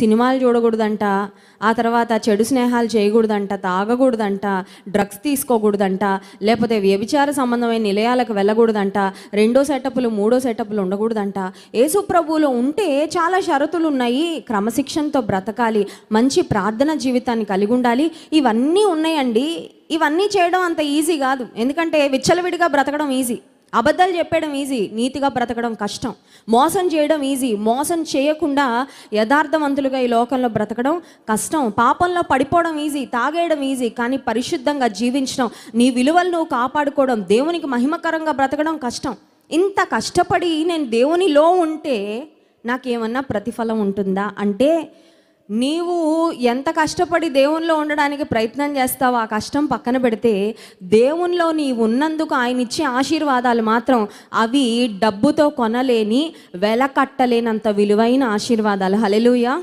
సినిమాలు చూడకూడదంట ఆ తర్వాత చెడు స్నేహాలు చేయకూడదంట తాగకూడదంట డ్రగ్స్ తీసుకోకూడదంట లేకపోతే వ్యభిచార సంబంధమైన నిలయాలకు వెళ్ళకూడదంట రెండో సెటప్లు మూడో సెటప్లు ఉండకూడదంట యేసుప్రభువులో ఉంటే చాలా షరతులు ఉన్నాయి క్రమశిక్షణతో బ్రతకాలి మంచి ప్రార్థన జీవితాన్ని కలిగి ఉండాలి ఇవన్నీ ఉన్నాయండి ఇవన్నీ చేయడం అంత ఈజీ కాదు ఎందుకంటే విచ్చలవిడిగా బ్రతకడం ఈజీ అబద్ధాలు చెప్పడం ఈజీ నీతిగా బ్రతకడం కష్టం మోసం చేయడం ఈజీ మోసం చేయకుండా యథార్థవంతులుగా ఈ లోకంలో బ్రతకడం కష్టం పాపంలో పడిపోవడం ఈజీ తాగేయడం ఈజీ కానీ పరిశుద్ధంగా జీవించడం నీ విలువలను కాపాడుకోవడం దేవునికి మహిమకరంగా బ్రతకడం కష్టం ఇంత కష్టపడి నేను దేవునిలో ఉంటే నాకేమన్నా ప్రతిఫలం ఉంటుందా అంటే నీవు ఎంత కష్టపడి దేవునిలో ఉండడానికి ప్రయత్నం చేస్తావో ఆ కష్టం పక్కన పెడితే దేవునిలో నీవు ఉన్నందుకు ఆయన ఇచ్చే ఆశీర్వాదాలు మాత్రం అవి డబ్బుతో కొనలేని వెల కట్టలేనంత విలువైన ఆశీర్వాదాలు హలెలుయా